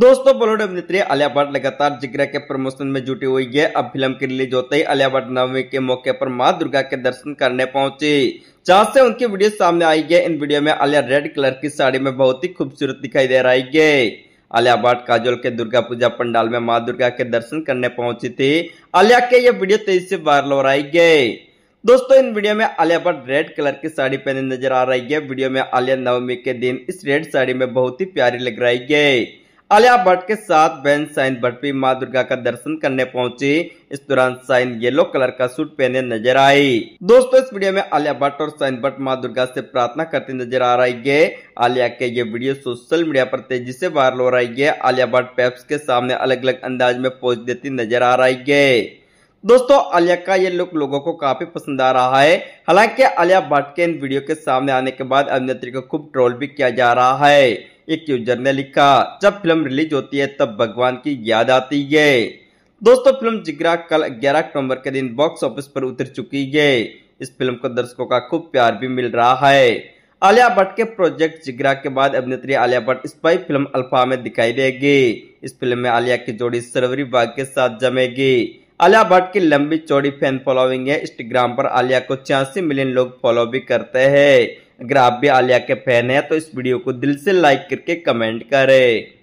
दोस्तों बॉलीवुड अभिनेत्री आलिया भट्ट लगातार जिगरा के प्रमोशन में जुटी हुई है अब फिल्म की रिलीज होते ही आलिया भट्ट नवमी के मौके पर मां दुर्गा के दर्शन करने पहुंची जहां से उनकी वीडियो सामने आई है इन वीडियो में आलिया रेड कलर की साड़ी में बहुत ही खूबसूरत दिखाई दे रही है आलिया भट्ट काजोल के दुर्गा पूजा पंडाल में माँ दुर्गा के दर्शन करने पहुंची थी आलिया के ये वीडियो तेजी से वायरल हो रही है दोस्तों इन वीडियो में आलिया भट्ट रेड कलर की साड़ी पहने नजर आ रही है वीडियो में आलिया नवमी के दिन इस रेड साड़ी में बहुत ही प्यारी लग रही है आलिया भट्ट के साथ बहन साइन भट्ट भी माँ दुर्गा का दर्शन करने पहुंची इस दौरान साइन येलो कलर का सूट पहने नजर आई दोस्तों इस वीडियो में आलिया भट्ट और साइन भट्ट माँ दुर्गा से प्रार्थना करती नजर आ रही है आलिया के ये वीडियो सोशल मीडिया पर तेजी से वायरल हो रही है आलिया भट्ट पेप्स के सामने अलग अलग अंदाज में पोज देती नजर आ रही है दोस्तों आलिया का ये लुक लोगों को काफी पसंद आ रहा है हालांकि आलिया भट्ट के इन वीडियो के सामने आने के बाद अभिनेत्री को खूब ट्रोल भी किया जा रहा है एक यूजर ने लिखा जब फिल्म रिलीज होती है तब भगवान की याद आती है दोस्तों फिल्म जिगरा कल 11 अक्टूबर के दिन बॉक्स ऑफिस पर उतर चुकी है इस फिल्म को दर्शकों का खूब प्यार भी मिल रहा है आलिया भट्ट के प्रोजेक्ट जिगरा के बाद अभिनेत्री Alia Bhatt spy film Alpha में दिखाई देगी इस फिल्म में आलिया की जोड़ी सरवरी बाग के साथ जमेगी आलिया भट्ट की लंबी चौड़ी फैन फॉलोइंग है इंस्टाग्राम पर आलिया को छियासी मिलियन लोग फॉलो भी करते हैं अगर आप भी आलिया के फैन हैं तो इस वीडियो को दिल से लाइक करके कमेंट करें